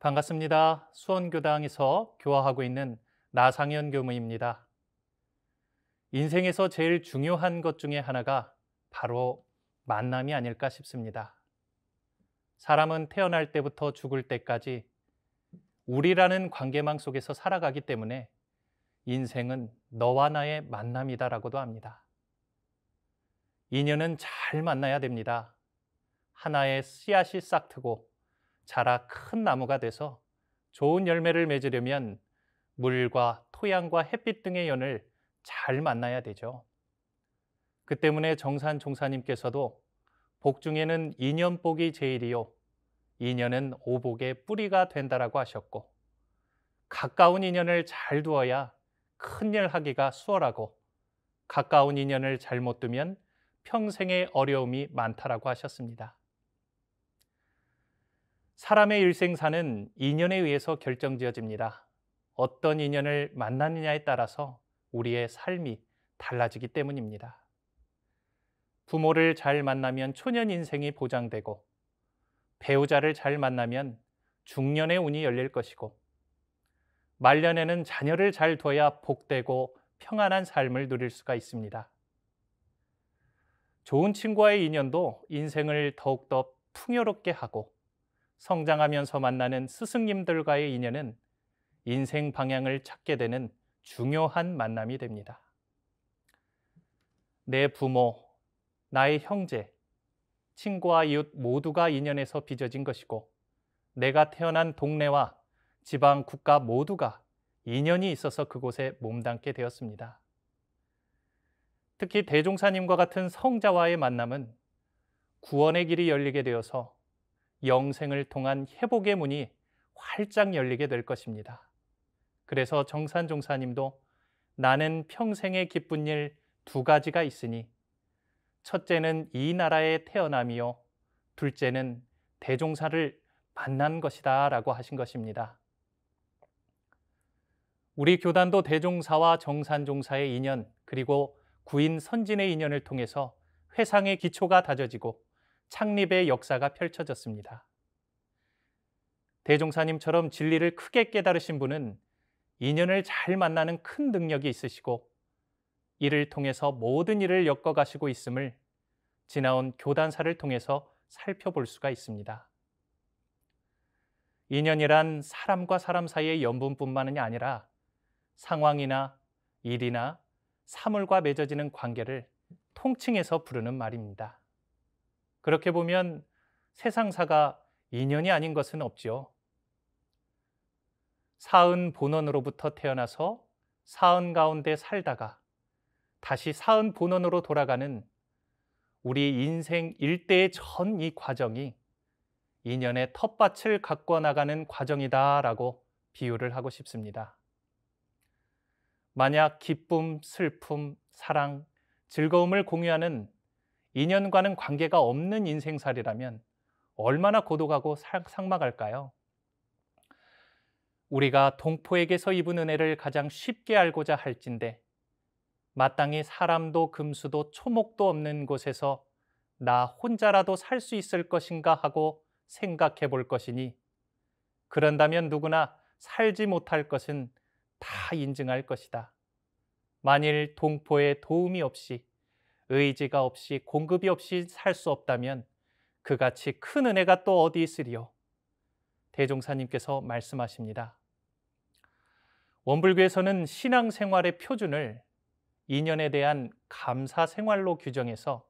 반갑습니다. 수원교당에서 교화하고 있는 나상현 교무입니다. 인생에서 제일 중요한 것 중에 하나가 바로 만남이 아닐까 싶습니다. 사람은 태어날 때부터 죽을 때까지 우리라는 관계망 속에서 살아가기 때문에 인생은 너와 나의 만남이다라고도 합니다. 인연은 잘 만나야 됩니다. 하나의 씨앗이 싹트고 자라 큰 나무가 돼서 좋은 열매를 맺으려면 물과 토양과 햇빛 등의 연을 잘 만나야 되죠. 그 때문에 정산 종사님께서도 복 중에는 인연복이 제일이요. 인연은 오복의 뿌리가 된다라고 하셨고, 가까운 인연을 잘 두어야 큰일 하기가 수월하고, 가까운 인연을 잘못 두면 평생의 어려움이 많다라고 하셨습니다. 사람의 일생사는 인연에 의해서 결정지어집니다. 어떤 인연을 만났느냐에 따라서 우리의 삶이 달라지기 때문입니다. 부모를 잘 만나면 초년 인생이 보장되고 배우자를 잘 만나면 중년의 운이 열릴 것이고 말년에는 자녀를 잘 둬야 복되고 평안한 삶을 누릴 수가 있습니다. 좋은 친구와의 인연도 인생을 더욱더 풍요롭게 하고 성장하면서 만나는 스승님들과의 인연은 인생 방향을 찾게 되는 중요한 만남이 됩니다. 내 부모, 나의 형제, 친구와 이웃 모두가 인연에서 빚어진 것이고 내가 태어난 동네와 지방 국가 모두가 인연이 있어서 그곳에 몸담게 되었습니다. 특히 대종사님과 같은 성자와의 만남은 구원의 길이 열리게 되어서 영생을 통한 회복의 문이 활짝 열리게 될 것입니다. 그래서 정산 종사님도 나는 평생의 기쁜 일 두 가지가 있으니 첫째는 이 나라에 태어남이요 둘째는 대종사를 만난 것이다 라고 하신 것입니다. 우리 교단도 대종사와 정산종사의 인연 그리고 구인 선진의 인연을 통해서 회상의 기초가 다져지고 창립의 역사가 펼쳐졌습니다. 대종사님처럼 진리를 크게 깨달으신 분은 인연을 잘 만나는 큰 능력이 있으시고 이를 통해서 모든 일을 엮어가시고 있음을 지나온 교단사를 통해서 살펴볼 수가 있습니다. 인연이란 사람과 사람 사이의 연분뿐만이 아니라 상황이나 일이나 사물과 맺어지는 관계를 통칭해서 부르는 말입니다. 그렇게 보면 세상사가 인연이 아닌 것은 없지요. 사은 본원으로부터 태어나서 사은 가운데 살다가 다시 사은 본원으로 돌아가는 우리 인생 일대의 전 이 과정이 인연의 텃밭을 가꿔 나가는 과정이다라고 비유를 하고 싶습니다. 만약 기쁨, 슬픔, 사랑, 즐거움을 공유하는 인연과는 관계가 없는 인생살이라면 얼마나 고독하고 상막할까요? 우리가 동포에게서 입은 은혜를 가장 쉽게 알고자 할진데 마땅히 사람도 금수도 초목도 없는 곳에서 나 혼자라도 살 수 있을 것인가 하고 생각해 볼 것이니 그런다면 누구나 살지 못할 것은 다 인증할 것이다. 만일 동포의 도움이 없이 의지가 없이 공급이 없이 살 수 없다면 그같이 큰 은혜가 또 어디 있으리요? 대종사님께서 말씀하십니다. 원불교에서는 신앙생활의 표준을 인연에 대한 감사 생활로 규정해서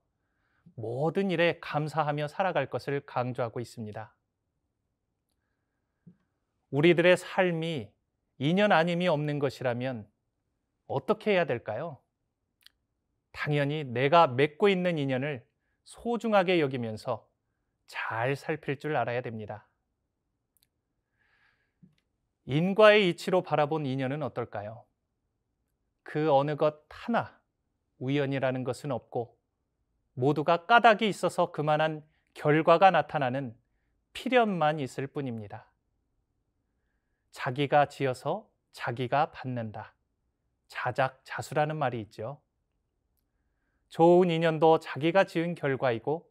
모든 일에 감사하며 살아갈 것을 강조하고 있습니다. 우리들의 삶이 인연 아님이 없는 것이라면 어떻게 해야 될까요? 당연히 내가 맺고 있는 인연을 소중하게 여기면서 잘 살필 줄 알아야 됩니다. 인과의 이치로 바라본 인연은 어떨까요? 그 어느 것 하나 우연이라는 것은 없고 모두가 까닭이 있어서 그만한 결과가 나타나는 필연만 있을 뿐입니다. 자기가 지어서 자기가 받는다. 자작자수라는 말이 있죠. 좋은 인연도 자기가 지은 결과이고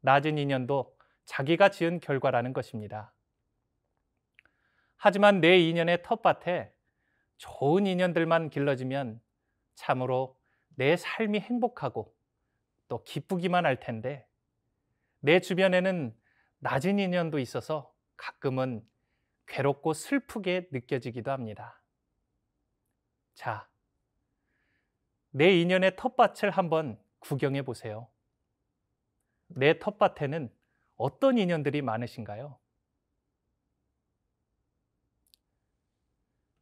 낮은 인연도 자기가 지은 결과라는 것입니다. 하지만 내 인연의 텃밭에 좋은 인연들만 길러지면 참으로 내 삶이 행복하고 또 기쁘기만 할 텐데 내 주변에는 낮은 인연도 있어서 가끔은 괴롭고 슬프게 느껴지기도 합니다. 자, 내 인연의 텃밭을 한번 구경해 보세요. 내 텃밭에는 어떤 인연들이 많으신가요?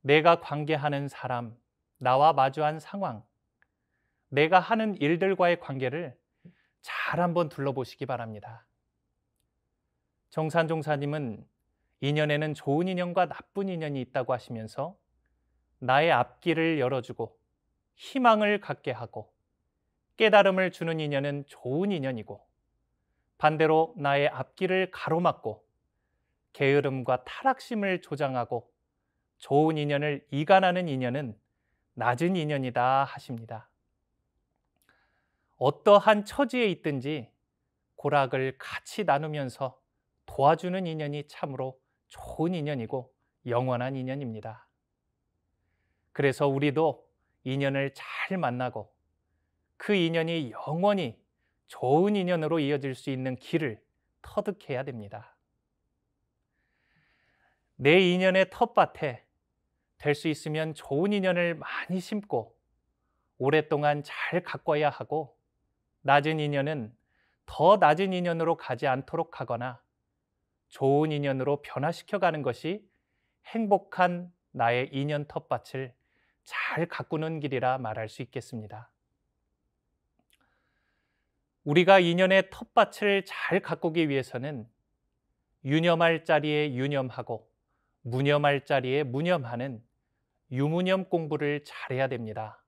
내가 관계하는 사람, 나와 마주한 상황, 내가 하는 일들과의 관계를 잘 한번 둘러보시기 바랍니다. 정산 종사님은 인연에는 좋은 인연과 나쁜 인연이 있다고 하시면서 나의 앞길을 열어주고 희망을 갖게 하고 깨달음을 주는 인연은 좋은 인연이고 반대로 나의 앞길을 가로막고 게으름과 타락심을 조장하고 좋은 인연을 이간하는 인연은 낮은 인연이다 하십니다. 어떠한 처지에 있든지 고락을 같이 나누면서 도와주는 인연이 참으로 좋은 인연이고 영원한 인연입니다. 그래서 우리도 인연을 잘 만나고 그 인연이 영원히 좋은 인연으로 이어질 수 있는 길을 터득해야 됩니다. 내 인연의 텃밭에 될 수 있으면 좋은 인연을 많이 심고 오랫동안 잘 가꿔야 하고 낮은 인연은 더 낮은 인연으로 가지 않도록 하거나 좋은 인연으로 변화시켜 가는 것이 행복한 나의 인연 텃밭을 잘 가꾸는 길이라 말할 수 있겠습니다. 우리가 인연의 텃밭을 잘 가꾸기 위해서는 유념할 자리에 유념하고 무념할 자리에 무념하는 유무념 공부를 잘해야 됩니다.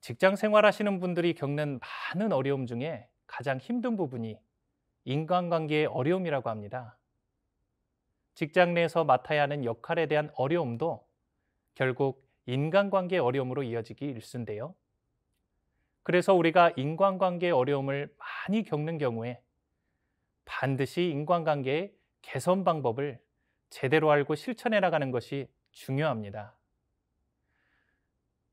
직장 생활하시는 분들이 겪는 많은 어려움 중에 가장 힘든 부분이 인간관계의 어려움이라고 합니다. 직장 내에서 맡아야 하는 역할에 대한 어려움도 결국 인간관계 어려움으로 이어지기 일쑤인데요. 그래서 우리가 인간관계 어려움을 많이 겪는 경우에 반드시 인간관계의 개선 방법을 제대로 알고 실천해 나가는 것이 중요합니다.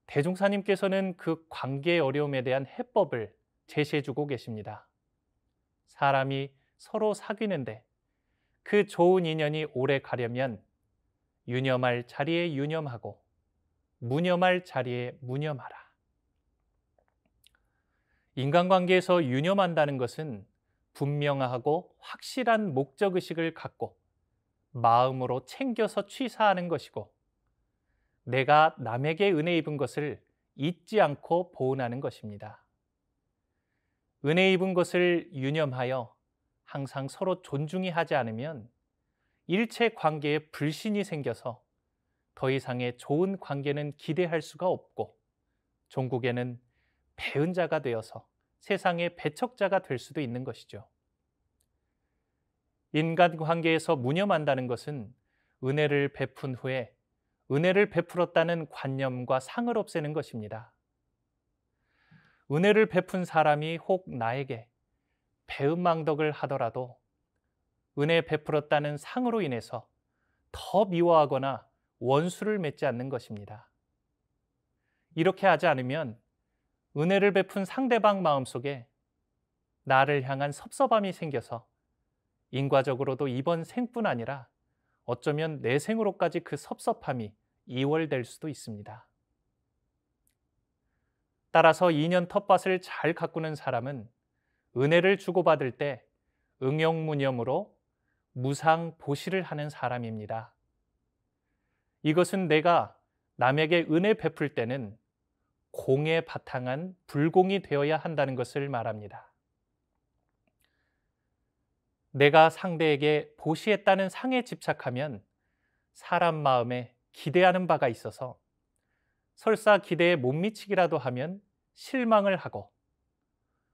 대종사님께서는 그관계 어려움에 대한 해법을 제시해 주고 계십니다. 사람이 서로 사귀는데 그 좋은 인연이 오래 가려면 유념할 자리에 유념하고 무념할 자리에 무념하라. 인간관계에서 유념한다는 것은 분명하고 확실한 목적의식을 갖고 마음으로 챙겨서 취사하는 것이고 내가 남에게 은혜 입은 것을 잊지 않고 보은하는 것입니다. 은혜 입은 것을 유념하여 항상 서로 존중이 하지 않으면 일체 관계에 불신이 생겨서 더 이상의 좋은 관계는 기대할 수가 없고 종국에는 배은 자가 되어서 세상의 배척자가 될 수도 있는 것이죠. 인간 관계에서 무념한다는 것은 은혜를 베푼 후에 은혜를 베풀었다는 관념과 상을 없애는 것입니다. 은혜를 베푼 사람이 혹 나에게 배은망덕을 하더라도 은혜 베풀었다는 상으로 인해서 더 미워하거나 원수를 맺지 않는 것입니다. 이렇게 하지 않으면 은혜를 베푼 상대방 마음속에 나를 향한 섭섭함이 생겨서 인과적으로도 이번 생뿐 아니라 어쩌면 내 생으로까지 그 섭섭함이 이월될 수도 있습니다. 따라서 2년 텃밭을 잘 가꾸는 사람은 은혜를 주고받을 때 응용문염으로 무상 보시를 하는 사람입니다. 이것은 내가 남에게 은혜 베풀 때는 공에 바탕한 불공이 되어야 한다는 것을 말합니다. 내가 상대에게 보시했다는 상에 집착하면 사람 마음에 기대하는 바가 있어서 설사 기대에 못 미치기라도 하면 실망을 하고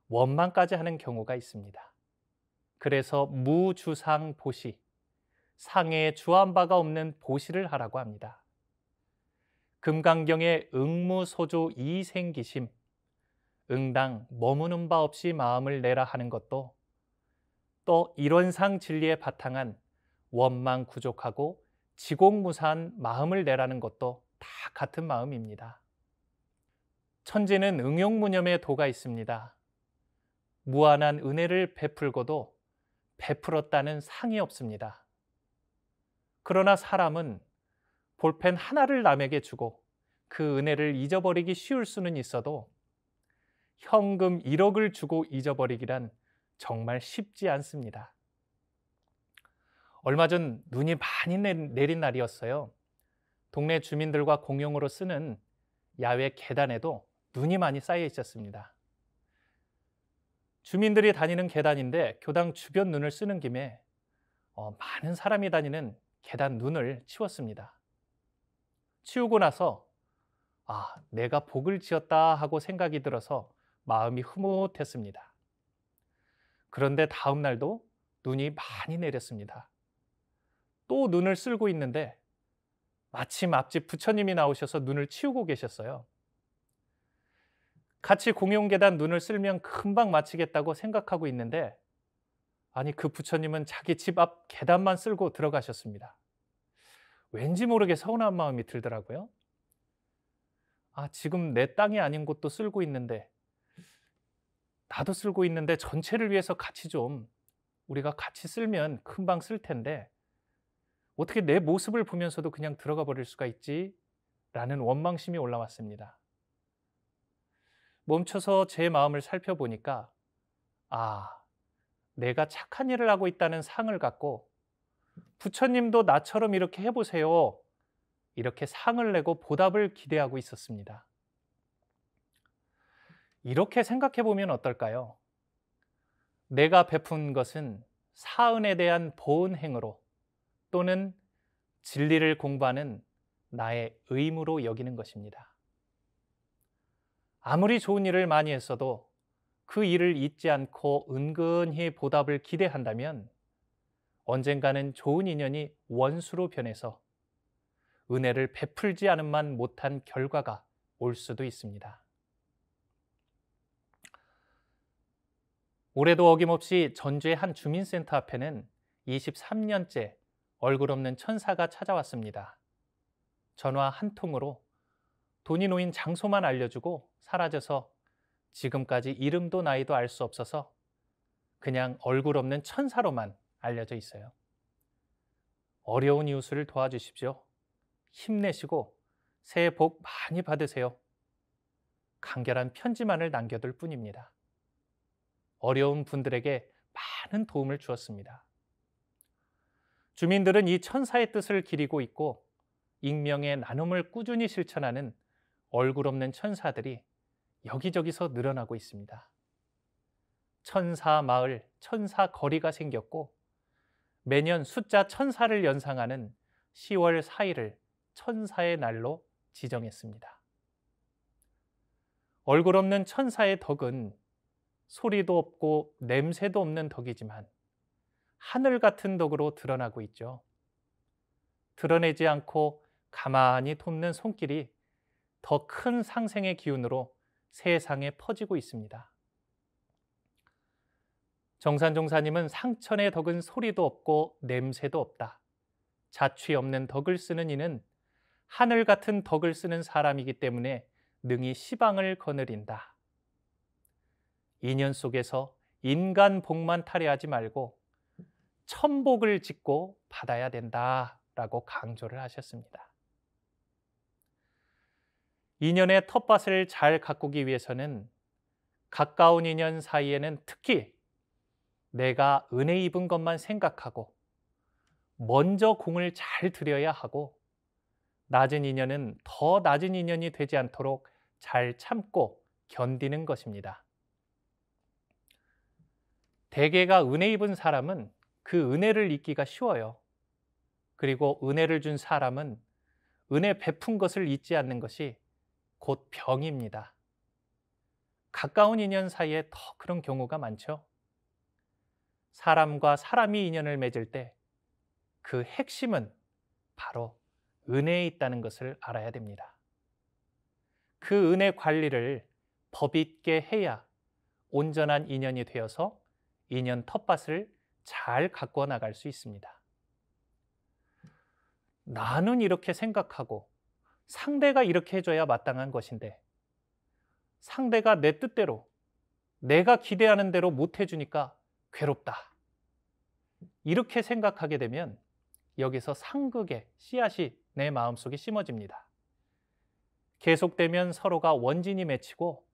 원망까지 하는 경우가 있습니다. 그래서 무주상 보시, 상에 주한 바가 없는 보시를 하라고 합니다. 금강경의 응무소조 이생기심, 응당 머무는 바 없이 마음을 내라 하는 것도 또 이론상 진리에 바탕한 원망 구족하고 지공무사한 마음을 내라는 것도 다 같은 마음입니다. 천지는 응용무념의 도가 있습니다. 무한한 은혜를 베풀고도 베풀었다는 상이 없습니다. 그러나 사람은 볼펜 하나를 남에게 주고 그 은혜를 잊어버리기 쉬울 수는 있어도 현금 1억을 주고 잊어버리기란 정말 쉽지 않습니다. 얼마 전 눈이 많이 내린 날이었어요. 동네 주민들과 공용으로 쓰는 야외 계단에도 눈이 많이 쌓여 있었습니다. 주민들이 다니는 계단인데 교당 주변 눈을 쓰는 김에 어, 많은 사람이 다니는 계단 눈을 치웠습니다. 치우고 나서 아, 내가 복을 지었다 하고 생각이 들어서 마음이 흐뭇했습니다. 그런데 다음 날도 눈이 많이 내렸습니다. 또 눈을 쓸고 있는데 마침 앞집 부처님이 나오셔서 눈을 치우고 계셨어요. 같이 공용계단 눈을 쓸면 금방 마치겠다고 생각하고 있는데 아니 그 부처님은 자기 집 앞 계단만 쓸고 들어가셨습니다. 왠지 모르게 서운한 마음이 들더라고요. 아, 지금 내 땅이 아닌 곳도 쓸고 있는데 나도 쓸고 있는데 전체를 위해서 같이 좀 우리가 같이 쓸면 금방 쓸 텐데 어떻게 내 모습을 보면서도 그냥 들어가 버릴 수가 있지? 라는 원망심이 올라왔습니다. 멈춰서 제 마음을 살펴보니까 아, 내가 착한 일을 하고 있다는 상을 갖고 부처님도 나처럼 이렇게 해보세요. 이렇게 상을 내고 보답을 기대하고 있었습니다. 이렇게 생각해 보면 어떨까요? 내가 베푼 것은 사은에 대한 보은행으로 또는 진리를 공부하는 나의 의무로 여기는 것입니다. 아무리 좋은 일을 많이 했어도 그 일을 잊지 않고 은근히 보답을 기대한다면 언젠가는 좋은 인연이 원수로 변해서 은혜를 베풀지 않음만 못한 결과가 올 수도 있습니다. 올해도 어김없이 전주의 한 주민센터 앞에는 23년째 얼굴 없는 천사가 찾아왔습니다. 전화 한 통으로 돈이 놓인 장소만 알려주고 사라져서 지금까지 이름도 나이도 알 수 없어서 그냥 얼굴 없는 천사로만 알려져 있어요. 어려운 이웃을 도와주십시오. 힘내시고 새해 복 많이 받으세요. 간결한 편지만을 남겨둘 뿐입니다. 어려운 분들에게 많은 도움을 주었습니다. 주민들은 이 천사의 뜻을 기리고 있고 익명의 나눔을 꾸준히 실천하는 얼굴 없는 천사들이 여기저기서 늘어나고 있습니다. 천사 마을, 천사 거리가 생겼고 매년 숫자 천사를 연상하는 10월 4일을 천사의 날로 지정했습니다. 얼굴 없는 천사의 덕은 소리도 없고 냄새도 없는 덕이지만 하늘 같은 덕으로 드러나고 있죠. 드러내지 않고 가만히 돕는 손길이 더 큰 상생의 기운으로 세상에 퍼지고 있습니다. 정산 종사님은 상천의 덕은 소리도 없고 냄새도 없다. 자취 없는 덕을 쓰는 이는 하늘 같은 덕을 쓰는 사람이기 때문에 능히 시방을 거느린다. 인연 속에서 인간 복만 탈애하지 말고 천복을 짓고 받아야 된다라고 강조를 하셨습니다. 인연의 텃밭을 잘 가꾸기 위해서는 가까운 인연 사이에는 특히 내가 은혜 입은 것만 생각하고 먼저 공을 잘 들여야 하고 낮은 인연은 더 낮은 인연이 되지 않도록 잘 참고 견디는 것입니다. 대개가 은혜 입은 사람은 그 은혜를 잊기가 쉬워요. 그리고 은혜를 준 사람은 은혜 베푼 것을 잊지 않는 것이 곧 병입니다. 가까운 인연 사이에 더 그런 경우가 많죠. 사람과 사람이 인연을 맺을 때 그 핵심은 바로 은혜에 있다는 것을 알아야 됩니다. 그 은혜 관리를 법 있게 해야 온전한 인연이 되어서 인연 텃밭을 잘 가꿔 나갈 수 있습니다. 나는 이렇게 생각하고 상대가 이렇게 해줘야 마땅한 것인데 상대가 내 뜻대로 내가 기대하는 대로 못 해주니까 괴롭다. 이렇게 생각하게 되면 여기서 상극의 씨앗이 내 마음속에 심어집니다. 계속되면 서로가 원진이 맺히고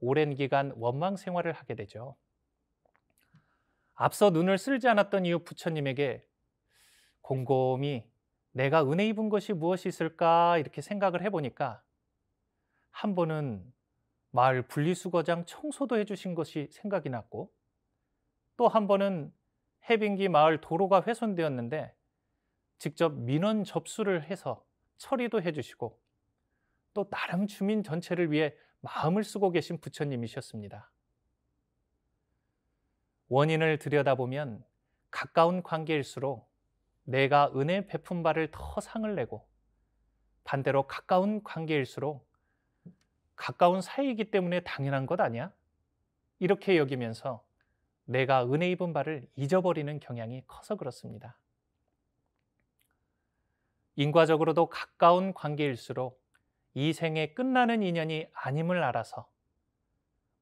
오랜 기간 원망 생활을 하게 되죠. 앞서 눈을 쓸지 않았던 이유 부처님에게 곰곰이 내가 은혜 입은 것이 무엇이 있을까 이렇게 생각을 해보니까 한 번은 마을 분리수거장 청소도 해주신 것이 생각이 났고 또 한 번은 해빙기 마을 도로가 훼손되었는데 직접 민원 접수를 해서 처리도 해주시고 또 나름 주민 전체를 위해 마음을 쓰고 계신 부처님이셨습니다. 원인을 들여다보면 가까운 관계일수록 내가 은혜 베푼 바를 더 상을 내고 반대로 가까운 관계일수록 가까운 사이이기 때문에 당연한 것 아니야? 이렇게 여기면서 내가 은혜 입은 바를 잊어버리는 경향이 커서 그렇습니다. 인과적으로도 가까운 관계일수록 이 생에 끝나는 인연이 아님을 알아서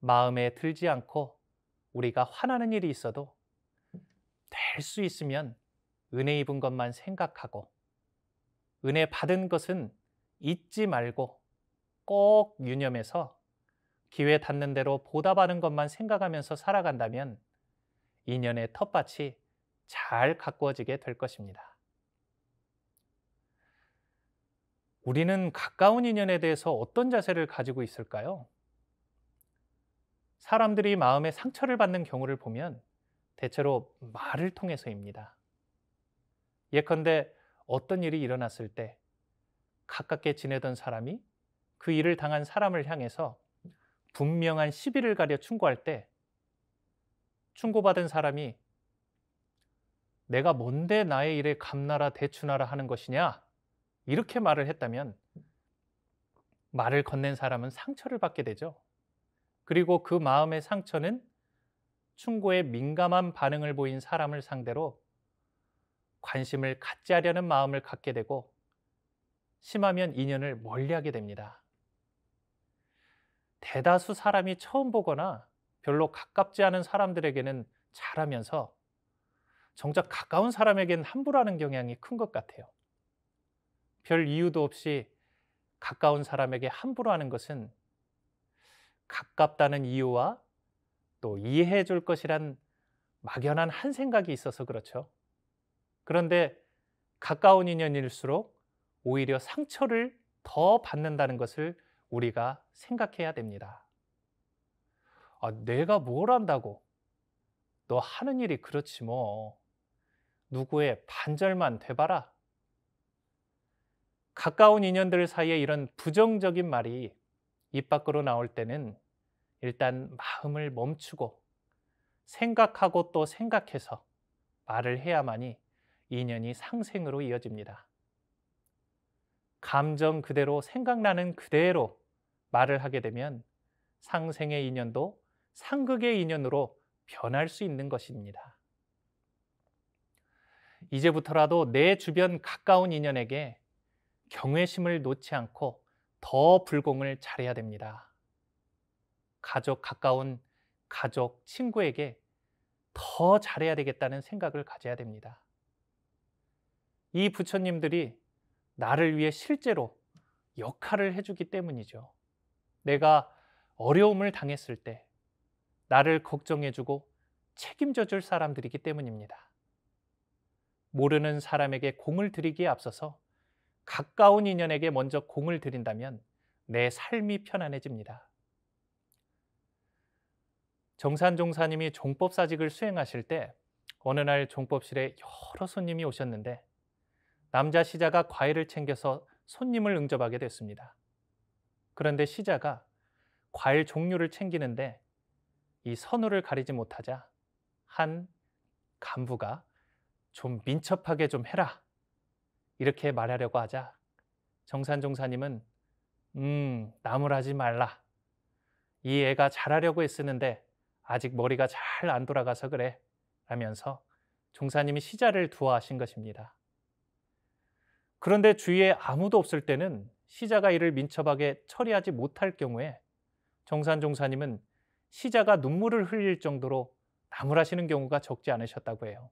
마음에 들지 않고 우리가 화나는 일이 있어도 될 수 있으면 은혜 입은 것만 생각하고 은혜 받은 것은 잊지 말고 꼭 유념해서 기회 닿는 대로 보답하는 것만 생각하면서 살아간다면 인연의 텃밭이 잘 가꾸어지게 될 것입니다. 우리는 가까운 인연에 대해서 어떤 자세를 가지고 있을까요? 사람들이 마음에 상처를 받는 경우를 보면 대체로 말을 통해서입니다. 예컨대 어떤 일이 일어났을 때 가깝게 지내던 사람이 그 일을 당한 사람을 향해서 분명한 시비를 가려 충고할 때 충고받은 사람이 내가 뭔데 나의 일에 감나라 대추나라 하는 것이냐 이렇게 말을 했다면 말을 건넨 사람은 상처를 받게 되죠. 그리고 그 마음의 상처는 충고에 민감한 반응을 보인 사람을 상대로 관심을 갖지 하려는 마음을 갖게 되고 심하면 인연을 멀리하게 됩니다. 대다수 사람이 처음 보거나 별로 가깝지 않은 사람들에게는 잘하면서 정작 가까운 사람에겐 함부로 하는 경향이 큰 것 같아요. 별 이유도 없이 가까운 사람에게 함부로 하는 것은 가깝다는 이유와 또 이해해 줄 것이란 막연한 한 생각이 있어서 그렇죠. 그런데 가까운 인연일수록 오히려 상처를 더 받는다는 것을 우리가 생각해야 됩니다. 아, 내가 뭘 안다고? 너 하는 일이 그렇지 뭐. 누구의 반절만 돼봐라. 가까운 인연들 사이에 이런 부정적인 말이 입 밖으로 나올 때는 일단 마음을 멈추고 생각하고 또 생각해서 말을 해야만이 인연이 상생으로 이어집니다. 감정 그대로 생각나는 그대로 말을 하게 되면 상생의 인연도 상극의 인연으로 변할 수 있는 것입니다. 이제부터라도 내 주변 가까운 인연에게 경외심을 놓지 않고 더 불공을 잘해야 됩니다. 가족 가까운 가족 친구에게 더 잘해야 되겠다는 생각을 가져야 됩니다. 이 부처님들이 나를 위해 실제로 역할을 해주기 때문이죠. 내가 어려움을 당했을 때 나를 걱정해주고 책임져 줄 사람들이기 때문입니다. 모르는 사람에게 공을 들이기에 앞서서 가까운 인연에게 먼저 공을 들인다면 내 삶이 편안해집니다. 정산 종사님이 종법사직을 수행하실 때 어느 날 종법실에 여러 손님이 오셨는데 남자 시자가 과일을 챙겨서 손님을 응접하게 됐습니다. 그런데 시자가 과일 종류를 챙기는데 이 선우를 가리지 못하자 한 간부가 좀 민첩하게 좀 해라 이렇게 말하려고 하자 정산 종사님은 음 나무라지 말라 이 애가 잘하려고 했었는데 아직 머리가 잘 안 돌아가서 그래 라면서 종사님이 시자를 두어하신 것입니다. 그런데 주위에 아무도 없을 때는 시자가 이를 민첩하게 처리하지 못할 경우에 정산 종사님은 시자가 눈물을 흘릴 정도로 나무라시는 경우가 적지 않으셨다고 해요.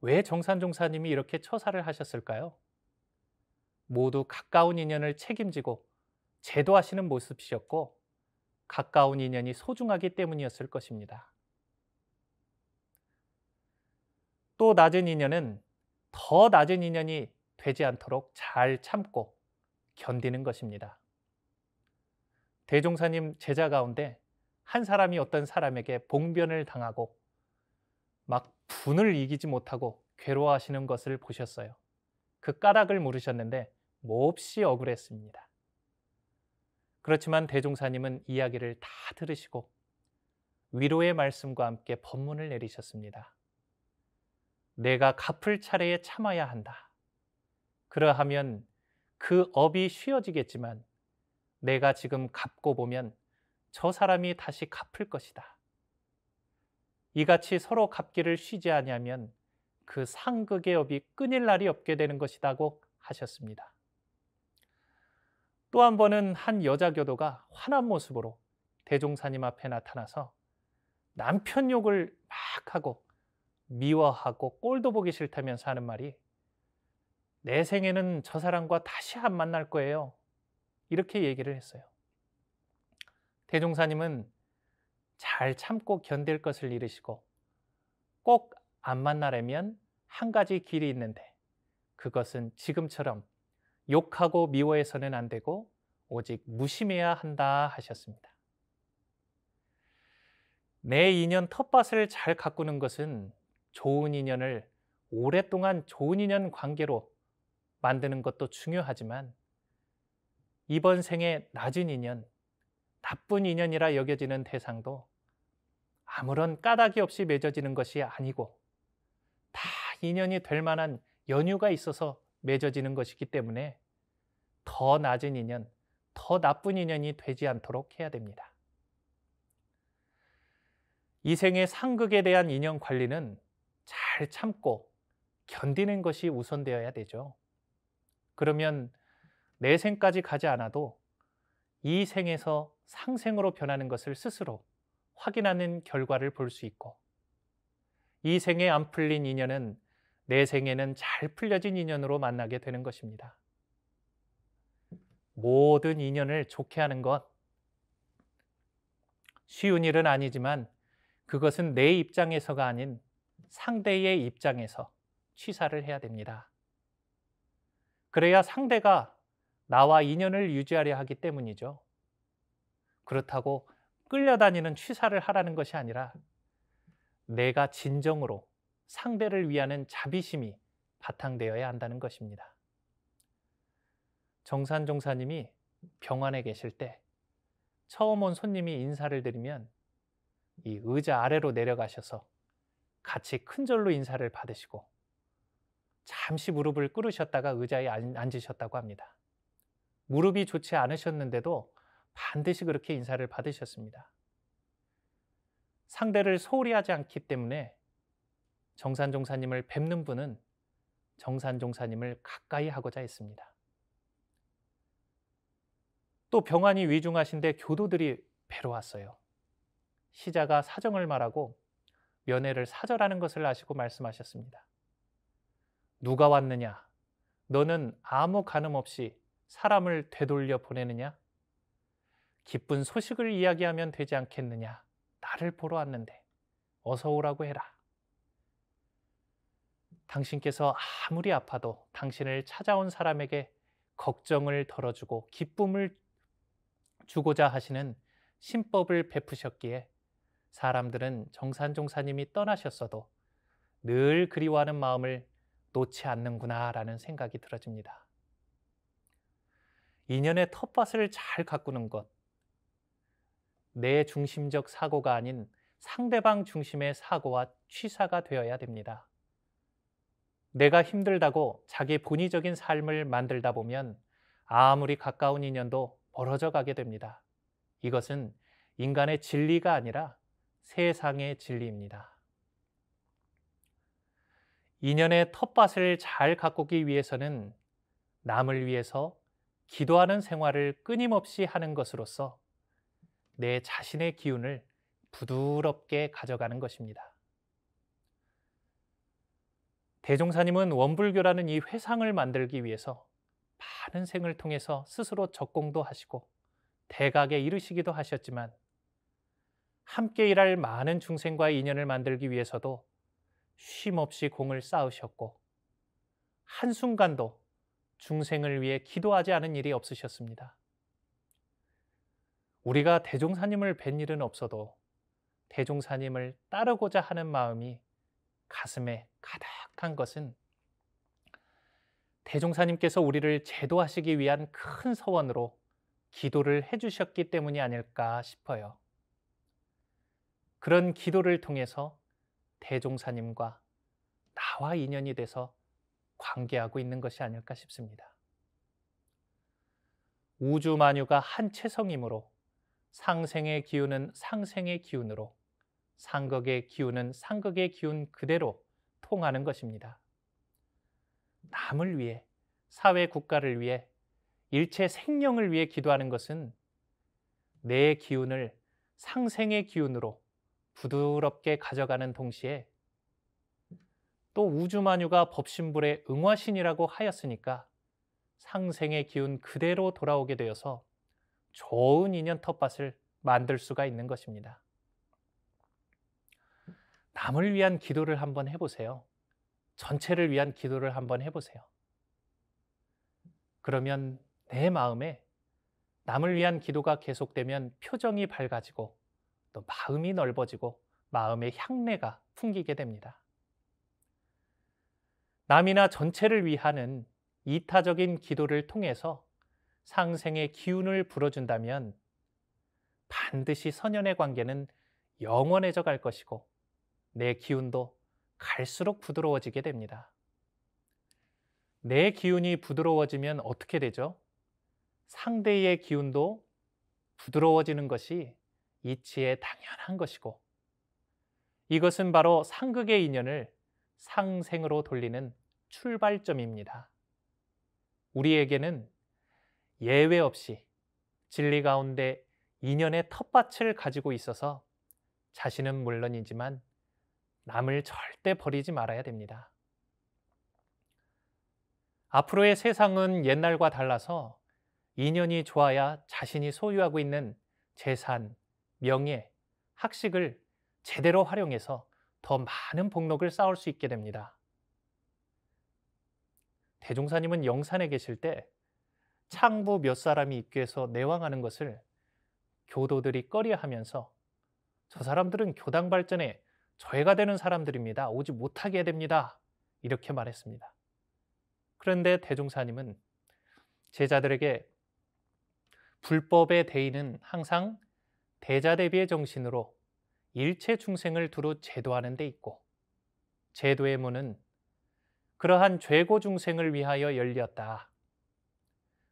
왜 정산 종사님이 이렇게 처사를 하셨을까요? 모두 가까운 인연을 책임지고 제도하시는 모습이셨고 가까운 인연이 소중하기 때문이었을 것입니다. 또 낮은 인연은 더 낮은 인연이 되지 않도록 잘 참고 견디는 것입니다. 대종사님 제자 가운데 한 사람이 어떤 사람에게 봉변을 당하고 막 분을 이기지 못하고 괴로워하시는 것을 보셨어요. 그 까닭을 물으셨는데 몹시 억울했습니다. 그렇지만 대종사님은 이야기를 다 들으시고 위로의 말씀과 함께 법문을 내리셨습니다. 내가 갚을 차례에 참아야 한다. 그러하면 그 업이 쉬어지겠지만 내가 지금 갚고 보면 저 사람이 다시 갚을 것이다. 이같이 서로 갚기를 쉬지 아니면그 상극의 업이 끊일 날이 없게 되는 것이다고 하셨습니다. 또 한 번은 한 여자 교도가 화난 모습으로 대종사님 앞에 나타나서 남편 욕을 막 하고 미워하고 꼴도 보기 싫다면서 하는 말이 내 생에는 저 사람과 다시 안 만날 거예요. 이렇게 얘기를 했어요. 대종사님은 잘 참고 견딜 것을 잃으시고 꼭 안 만나려면 한 가지 길이 있는데 그것은 지금처럼 욕하고 미워해서는 안 되고 오직 무심해야 한다 하셨습니다. 내 인연 텃밭을 잘 가꾸는 것은 좋은 인연을 오랫동안 좋은 인연 관계로 만드는 것도 중요하지만 이번 생에 낮은 인연, 나쁜 인연이라 여겨지는 대상도 아무런 까닭이 없이 맺어지는 것이 아니고 다 인연이 될 만한 연유가 있어서 맺어지는 것이기 때문에 더 낮은 인연, 더 나쁜 인연이 되지 않도록 해야 됩니다. 이 생의 상극에 대한 인연 관리는 잘 참고 견디는 것이 우선되어야 되죠. 그러면 내 생까지 가지 않아도 이 생에서 상생으로 변하는 것을 스스로 확인하는 결과를 볼 수 있고 이 생에 안 풀린 인연은 내 생에는 잘 풀려진 인연으로 만나게 되는 것입니다. 모든 인연을 좋게 하는 것 쉬운 일은 아니지만 그것은 내 입장에서가 아닌 상대의 입장에서 취사를 해야 됩니다. 그래야 상대가 나와 인연을 유지하려 하기 때문이죠. 그렇다고 끌려다니는 취사를 하라는 것이 아니라 내가 진정으로 상대를 위하는 자비심이 바탕되어야 한다는 것입니다. 정산 종사님이 병원에 계실 때 처음 온 손님이 인사를 드리면 이 의자 아래로 내려가셔서 같이 큰 절로 인사를 받으시고 잠시 무릎을 꿇으셨다가 의자에 앉으셨다고 합니다. 무릎이 좋지 않으셨는데도 반드시 그렇게 인사를 받으셨습니다. 상대를 소홀히 하지 않기 때문에 정산 종사님을 뵙는 분은 정산 종사님을 가까이 하고자 했습니다. 또 병환이 위중하신데 교도들이 배로 왔어요. 시자가 사정을 말하고 면회를 사절하는 것을 아시고 말씀하셨습니다. 누가 왔느냐? 너는 아무 가늠 없이 사람을 되돌려 보내느냐? 기쁜 소식을 이야기하면 되지 않겠느냐? 나를 보러 왔는데 어서 오라고 해라. 당신께서 아무리 아파도 당신을 찾아온 사람에게 걱정을 덜어주고 기쁨을 주고자 하시는 신법을 베푸셨기에 사람들은 정산종사님이 떠나셨어도 늘 그리워하는 마음을 놓지 않는구나라는 생각이 들어집니다. 인연의 텃밭을 잘 가꾸는 것, 내 중심적 사고가 아닌 상대방 중심의 사고와 취사가 되어야 됩니다. 내가 힘들다고 자기 본의적인 삶을 만들다 보면 아무리 가까운 인연도 멀어져 가게 됩니다. 이것은 인간의 진리가 아니라 세상의 진리입니다. 인연의 텃밭을 잘 가꾸기 위해서는 남을 위해서 기도하는 생활을 끊임없이 하는 것으로서 내 자신의 기운을 부드럽게 가져가는 것입니다. 대종사님은 원불교라는 이 회상을 만들기 위해서 많은 생을 통해서 스스로 적공도 하시고 대각에 이르시기도 하셨지만 함께 일할 많은 중생과의 인연을 만들기 위해서도 쉼없이 공을 쌓으셨고 한순간도 중생을 위해 기도하지 않은 일이 없으셨습니다. 우리가 대종사님을 뵌 일은 없어도 대종사님을 따르고자 하는 마음이 가슴에 가득한 것은 대종사님께서 우리를 제도하시기 위한 큰 서원으로 기도를 해주셨기 때문이 아닐까 싶어요. 그런 기도를 통해서 대종사님과 나와 인연이 돼서 관계하고 있는 것이 아닐까 싶습니다. 우주 만유가 한 체성이므로 상생의 기운은 상생의 기운으로 상극의 기운은 상극의 기운 그대로 통하는 것입니다. 남을 위해, 사회 국가를 위해, 일체 생명을 위해 기도하는 것은 내 기운을 상생의 기운으로 부드럽게 가져가는 동시에 또 우주만유가 법신불의 응화신이라고 하였으니까 상생의 기운 그대로 돌아오게 되어서 좋은 인연 텃밭을 만들 수가 있는 것입니다. 남을 위한 기도를 한번 해보세요. 전체를 위한 기도를 한번 해보세요. 그러면 내 마음에 남을 위한 기도가 계속되면 표정이 밝아지고 또 마음이 넓어지고 마음의 향내가 풍기게 됩니다. 남이나 전체를 위하는 이타적인 기도를 통해서 상생의 기운을 불어준다면 반드시 선연의 관계는 영원해져 갈 것이고 내 기운도 갈수록 부드러워지게 됩니다. 내 기운이 부드러워지면 어떻게 되죠? 상대의 기운도 부드러워지는 것이 이치에 당연한 것이고 이것은 바로 상극의 인연을 상생으로 돌리는 출발점입니다. 우리에게는 예외 없이 진리 가운데 인연의 텃밭을 가지고 있어서 자신은 물론이지만 남을 절대 버리지 말아야 됩니다. 앞으로의 세상은 옛날과 달라서 인연이 좋아야 자신이 소유하고 있는 재산, 명예, 학식을 제대로 활용해서 더 많은 복록을 쌓을 수 있게 됩니다. 대종사님은 영산에 계실 때 창부 몇 사람이 입교해서 내왕하는 것을 교도들이 꺼려하면서 저 사람들은 교당 발전에 저해가 되는 사람들입니다. 오지 못하게 됩니다. 이렇게 말했습니다. 그런데 대종사님은 제자들에게 불법의 대의는 항상 대자대비의 정신으로 일체 중생을 두루 제도하는 데 있고 제도의 문은 그러한 죄고 중생을 위하여 열렸다.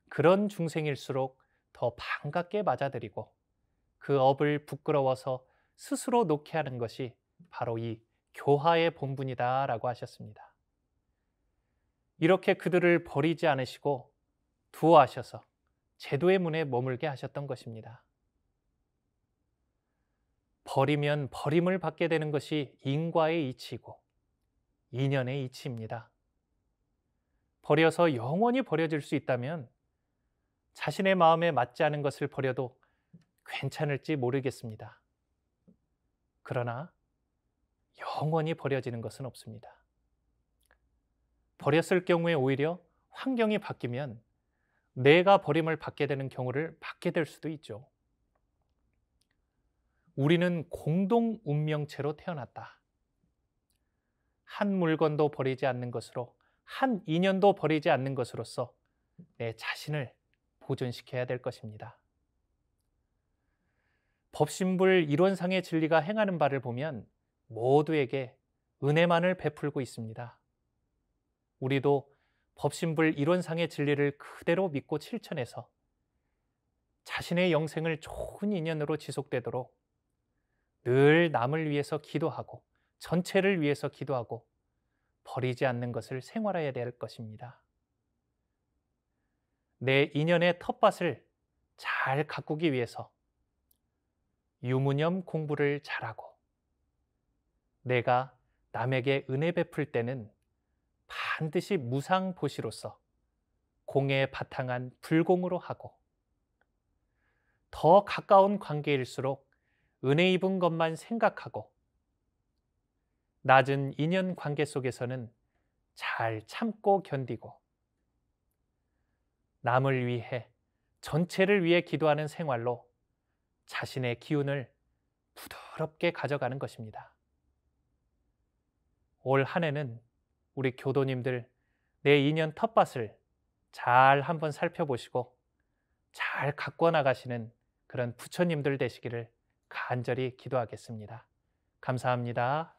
그런 중생일수록 더 반갑게 맞아들이고 그 업을 부끄러워서 스스로 놓게 하는 것이 바로 이 교화의 본분이다 라고 하셨습니다. 이렇게 그들을 버리지 않으시고 두어하셔서 제도의 문에 머물게 하셨던 것입니다. 버리면 버림을 받게 되는 것이 인과의 이치고 인연의 이치입니다. 버려서 영원히 버려질 수 있다면 자신의 마음에 맞지 않은 것을 버려도 괜찮을지 모르겠습니다. 그러나 영원히 버려지는 것은 없습니다. 버렸을 경우에 오히려 환경이 바뀌면 내가 버림을 받게 되는 경우를 받게 될 수도 있죠. 우리는 공동 운명체로 태어났다. 한 물건도 버리지 않는 것으로, 한 인연도 버리지 않는 것으로서 내 자신을 보존시켜야 될 것입니다. 법신불 이론상의 진리가 행하는 바를 보면 모두에게 은혜만을 베풀고 있습니다. 우리도 법신불 이론상의 진리를 그대로 믿고 실천해서 자신의 영생을 좋은 인연으로 지속되도록 늘 남을 위해서 기도하고 전체를 위해서 기도하고 버리지 않는 것을 생활해야 될 것입니다. 내 인연의 텃밭을 잘 가꾸기 위해서 유무념 공부를 잘하고 내가 남에게 은혜 베풀 때는 반드시 무상보시로서 공에 바탕한 불공으로 하고 더 가까운 관계일수록 은혜 입은 것만 생각하고 낮은 인연 관계 속에서는 잘 참고 견디고 남을 위해 전체를 위해 기도하는 생활로 자신의 기운을 부드럽게 가져가는 것입니다. 올 한 해는 우리 교도님들 내 인연 텃밭을 잘 한번 살펴보시고 잘 가꿔 나가시는 그런 부처님들 되시기를 간절히 기도하겠습니다. 감사합니다.